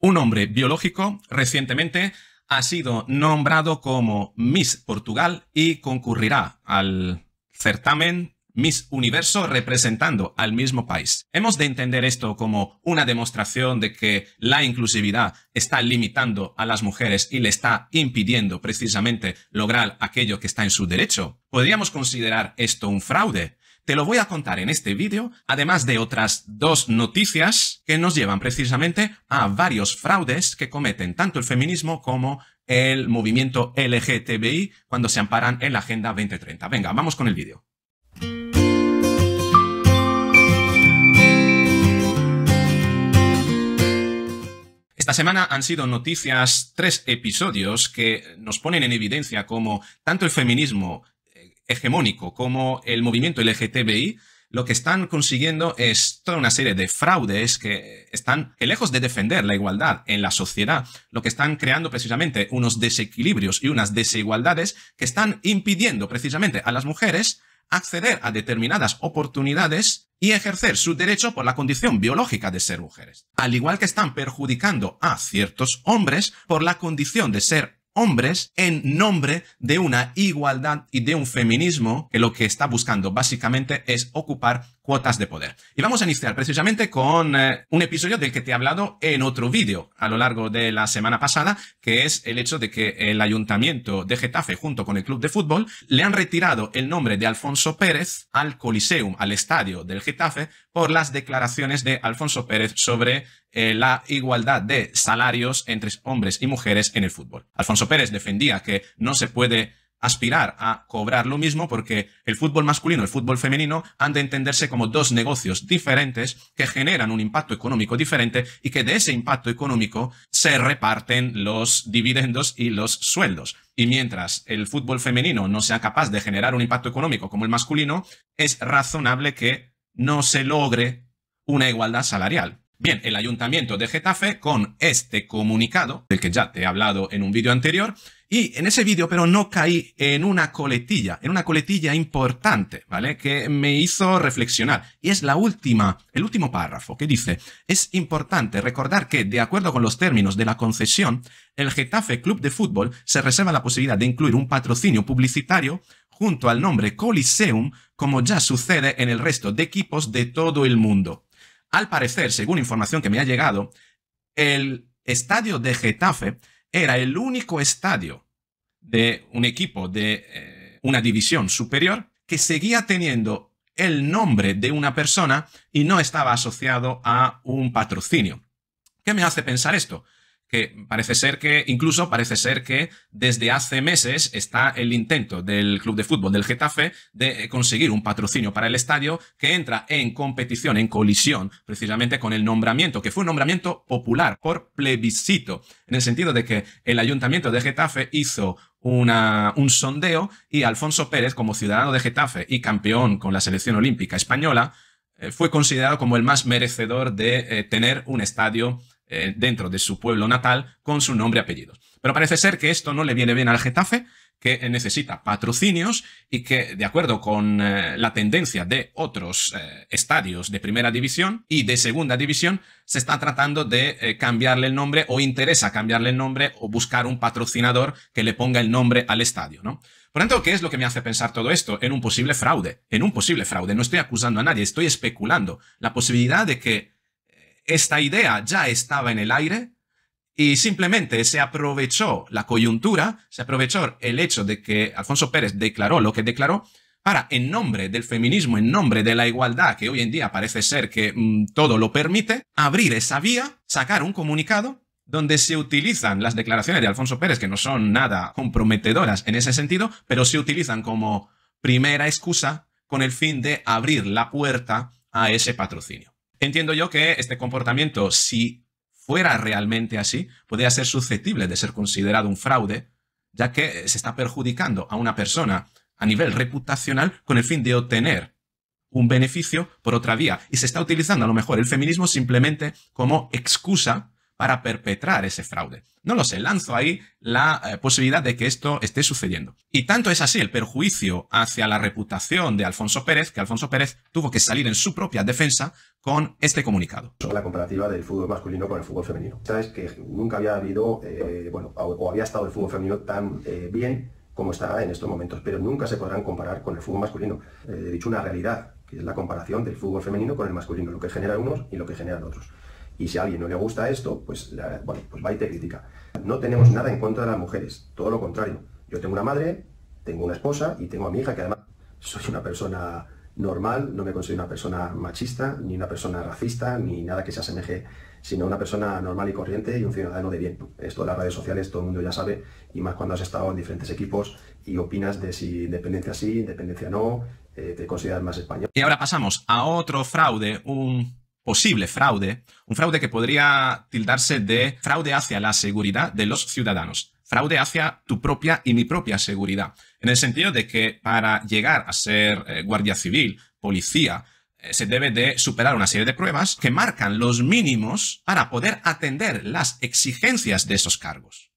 Un hombre biológico recientemente ha sido nombrado como Miss Portugal y concurrirá al certamen Miss Universo representando al mismo país. Hemos de entender esto como una demostración de que la inclusividad está limitando a las mujeres y le está impidiendo precisamente lograr aquello que está en su derecho. ¿Podríamos considerar esto un fraude? Te lo voy a contar en este vídeo, además de otras dos noticias que nos llevan precisamente a varios fraudes que cometen tanto el feminismo como el movimiento LGTBI cuando se amparan en la Agenda 2030. Venga, vamos con el vídeo. Esta semana han sido noticias tres episodios que nos ponen en evidencia cómo tanto el feminismo hegemónico como el movimiento LGTBI, lo que están consiguiendo es toda una serie de fraudes que están que lejos de defender la igualdad en la sociedad, lo que están creando precisamente unos desequilibrios y unas desigualdades que están impidiendo precisamente a las mujeres acceder a determinadas oportunidades y ejercer su derecho por la condición biológica de ser mujeres. Al igual que están perjudicando a ciertos hombres por la condición de ser hombres en nombre de una igualdad y de un feminismo que lo que está buscando básicamente es ocupar cuotas de poder. Y vamos a iniciar precisamente con eh, un episodio del que te he hablado en otro vídeo a lo largo de la semana pasada, que es el hecho de que el ayuntamiento de Getafe junto con el club de fútbol le han retirado el nombre de Alfonso Pérez al Coliseum, al estadio del Getafe, por las declaraciones de Alfonso Pérez sobre eh, la igualdad de salarios entre hombres y mujeres en el fútbol. Alfonso Pérez defendía que no se puede aspirar a cobrar lo mismo porque el fútbol masculino y el fútbol femenino han de entenderse como dos negocios diferentes que generan un impacto económico diferente y que de ese impacto económico se reparten los dividendos y los sueldos. Y mientras el fútbol femenino no sea capaz de generar un impacto económico como el masculino, es razonable que no se logre una igualdad salarial. Bien, el ayuntamiento de Getafe con este comunicado, del que ya te he hablado en un vídeo anterior, y en ese vídeo pero no caí en una coletilla, en una coletilla importante, ¿vale? Que me hizo reflexionar. Y es la última, el último párrafo que dice, es importante recordar que, de acuerdo con los términos de la concesión, el Getafe Club de Fútbol se reserva la posibilidad de incluir un patrocinio publicitario junto al nombre Coliseum, como ya sucede en el resto de equipos de todo el mundo. Al parecer, según información que me ha llegado, el estadio de Getafe era el único estadio de un equipo de eh, una división superior que seguía teniendo el nombre de una persona y no estaba asociado a un patrocinio. ¿Qué me hace pensar esto? que parece ser que, incluso parece ser que desde hace meses está el intento del club de fútbol del Getafe de eh, conseguir un patrocinio para el estadio que entra en competición, en colisión, precisamente con el nombramiento, que fue un nombramiento popular por plebiscito, en el sentido de que el ayuntamiento de Getafe hizo una, un sondeo y Alfonso Pérez, como ciudadano de Getafe y campeón con la selección olímpica española, eh, fue considerado como el más merecedor de eh, tener un estadio eh, dentro de su pueblo natal con su nombre y apellidos. Pero parece ser que esto no le viene bien al Getafe, que necesita patrocinios y que, de acuerdo con eh, la tendencia de otros eh, estadios de primera división y de segunda división, se está tratando de cambiarle el nombre o interesa cambiarle el nombre o buscar un patrocinador que le ponga el nombre al estadio, ¿no? Por tanto, ¿qué es lo que me hace pensar todo esto? En un posible fraude, en un posible fraude. No estoy acusando a nadie, estoy especulando. La posibilidad de que esta idea ya estaba en el aire y simplemente se aprovechó la coyuntura, se aprovechó el hecho de que Alfonso Pérez declaró lo que declaró para, en nombre del feminismo, en nombre de la igualdad, que hoy en día parece ser que mm, todo lo permite, abrir esa vía, sacar un comunicado donde se utilizan las declaraciones de Alfonso Pérez, que no son nada comprometedoras en ese sentido, pero se utilizan como primera excusa con el fin de abrir la puerta a ese patrocinio. Entiendo yo que este comportamiento, si fuera realmente así, podría ser susceptible de ser considerado un fraude, ya que eh, se está perjudicando a una persona a nivel reputacional con el fin de obtener un beneficio por otra vía. Y se está utilizando a lo mejor el feminismo simplemente como excusa para perpetrar ese fraude. No lo sé, lanzo ahí la eh, posibilidad de que esto esté sucediendo. Y tanto es así el perjuicio hacia la reputación de Alfonso Pérez, que Alfonso Pérez tuvo que salir en su propia defensa con este comunicado. la comparativa del fútbol masculino con el fútbol femenino. Sabes que nunca había habido, eh, bueno, o había estado el fútbol femenino tan eh, bien como está en estos momentos, pero nunca se podrán comparar con el fútbol masculino. he dicho una realidad, que es la comparación del fútbol femenino con el masculino, lo que genera unos y lo que generan otros. Y si a alguien no le gusta esto, pues, bueno, pues va y te critica. No tenemos nada en contra de las mujeres, todo lo contrario. Yo tengo una madre, tengo una esposa y tengo a mi hija, que además soy una persona normal, no me considero una persona machista, ni una persona racista, ni nada que se asemeje, sino una persona normal y corriente y un ciudadano de bien. Esto de las redes sociales todo el mundo ya sabe, y más cuando has estado en diferentes equipos y opinas de si independencia sí, independencia no, eh, te consideras más español. Y ahora pasamos a otro fraude, un posible fraude, un fraude que podría tildarse de fraude hacia la seguridad de los ciudadanos, fraude hacia tu propia y mi propia seguridad, en el sentido de que para llegar a ser eh, guardia civil, policía, eh, se debe de superar una serie de pruebas que marcan los mínimos para poder atender las exigencias de esos cargos.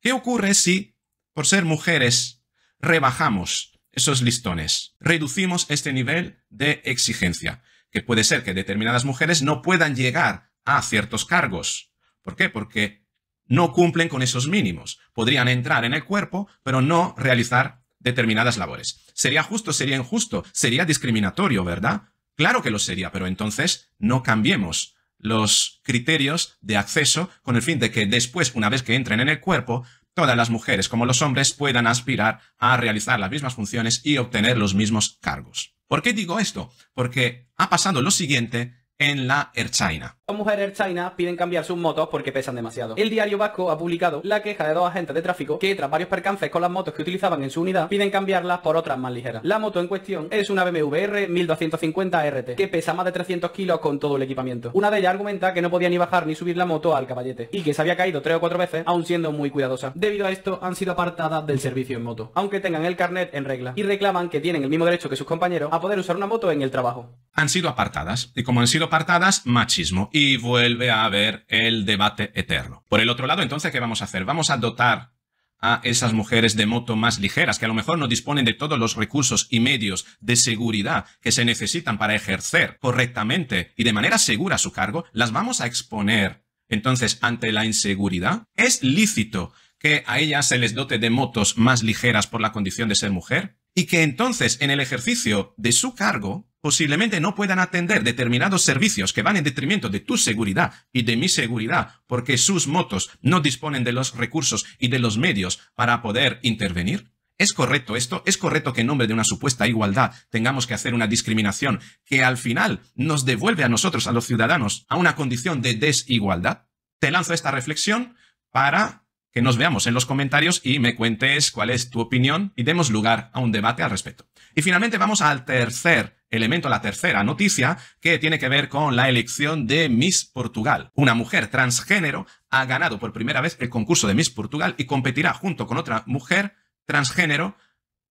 ¿Qué ocurre si, por ser mujeres, rebajamos esos listones, reducimos este nivel de exigencia que puede ser que determinadas mujeres no puedan llegar a ciertos cargos. ¿Por qué? Porque no cumplen con esos mínimos. Podrían entrar en el cuerpo, pero no realizar determinadas labores. ¿Sería justo? ¿Sería injusto? ¿Sería discriminatorio, verdad? Claro que lo sería, pero entonces no cambiemos los criterios de acceso con el fin de que después, una vez que entren en el cuerpo, todas las mujeres como los hombres puedan aspirar a realizar las mismas funciones y obtener los mismos cargos. ¿Por qué digo esto? Porque ha pasado lo siguiente en la Air China. Las mujeres Air China piden cambiar sus motos porque pesan demasiado. El diario vasco ha publicado la queja de dos agentes de tráfico que tras varios percances con las motos que utilizaban en su unidad piden cambiarlas por otras más ligeras. La moto en cuestión es una BMW R 1250 RT que pesa más de 300 kilos con todo el equipamiento. Una de ellas argumenta que no podía ni bajar ni subir la moto al caballete y que se había caído tres o cuatro veces aún siendo muy cuidadosa. Debido a esto han sido apartadas del servicio en moto, aunque tengan el carnet en regla y reclaman que tienen el mismo derecho que sus compañeros a poder usar una moto en el trabajo. Han sido apartadas y como han sido apartadas, machismo. Y vuelve a haber el debate eterno. Por el otro lado, entonces, ¿qué vamos a hacer? Vamos a dotar a esas mujeres de moto más ligeras, que a lo mejor no disponen de todos los recursos y medios de seguridad que se necesitan para ejercer correctamente y de manera segura su cargo, las vamos a exponer. Entonces, ante la inseguridad, ¿es lícito que a ellas se les dote de motos más ligeras por la condición de ser mujer? Y que entonces, en el ejercicio de su cargo, posiblemente no puedan atender determinados servicios que van en detrimento de tu seguridad y de mi seguridad porque sus motos no disponen de los recursos y de los medios para poder intervenir? ¿Es correcto esto? ¿Es correcto que en nombre de una supuesta igualdad tengamos que hacer una discriminación que al final nos devuelve a nosotros, a los ciudadanos, a una condición de desigualdad? Te lanzo esta reflexión para que nos veamos en los comentarios y me cuentes cuál es tu opinión y demos lugar a un debate al respecto. Y finalmente vamos al tercer elemento, la tercera noticia, que tiene que ver con la elección de Miss Portugal. Una mujer transgénero ha ganado por primera vez el concurso de Miss Portugal y competirá junto con otra mujer transgénero,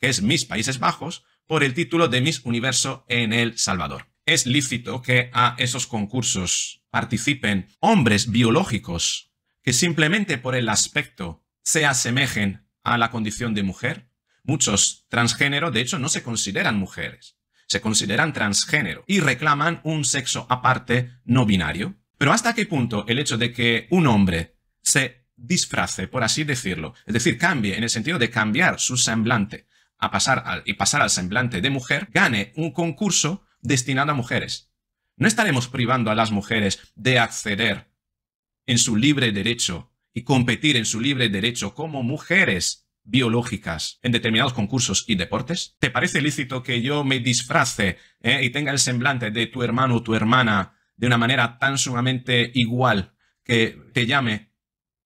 que es Miss Países Bajos, por el título de Miss Universo en El Salvador. Es lícito que a esos concursos participen hombres biológicos simplemente por el aspecto se asemejen a la condición de mujer. Muchos transgénero, de hecho, no se consideran mujeres, se consideran transgénero y reclaman un sexo aparte no binario. Pero ¿hasta qué punto el hecho de que un hombre se disfrace, por así decirlo, es decir, cambie en el sentido de cambiar su semblante a pasar y pasar al semblante de mujer, gane un concurso destinado a mujeres? No estaremos privando a las mujeres de acceder en su libre derecho y competir en su libre derecho como mujeres biológicas en determinados concursos y deportes? ¿Te parece lícito que yo me disfrace eh, y tenga el semblante de tu hermano o tu hermana de una manera tan sumamente igual que te llame,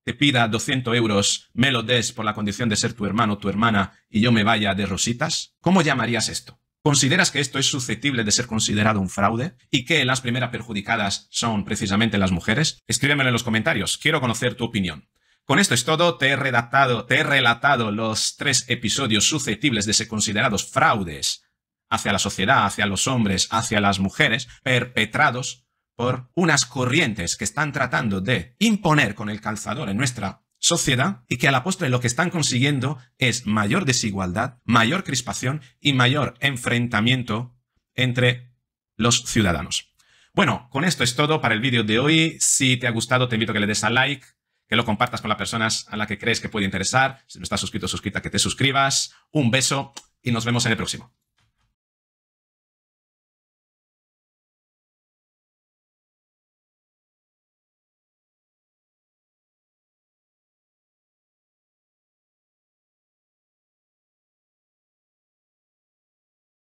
te pida 200 euros, me lo des por la condición de ser tu hermano o tu hermana y yo me vaya de rositas? ¿Cómo llamarías esto? ¿Consideras que esto es susceptible de ser considerado un fraude y que las primeras perjudicadas son precisamente las mujeres? Escríbeme en los comentarios, quiero conocer tu opinión. Con esto es todo, te he redactado, te he relatado los tres episodios susceptibles de ser considerados fraudes hacia la sociedad, hacia los hombres, hacia las mujeres, perpetrados por unas corrientes que están tratando de imponer con el calzador en nuestra sociedad y que a la postre lo que están consiguiendo es mayor desigualdad, mayor crispación y mayor enfrentamiento entre los ciudadanos. Bueno, con esto es todo para el vídeo de hoy. Si te ha gustado, te invito a que le des a like, que lo compartas con las personas a las que crees que puede interesar. Si no estás suscrito, suscrita, que te suscribas. Un beso y nos vemos en el próximo.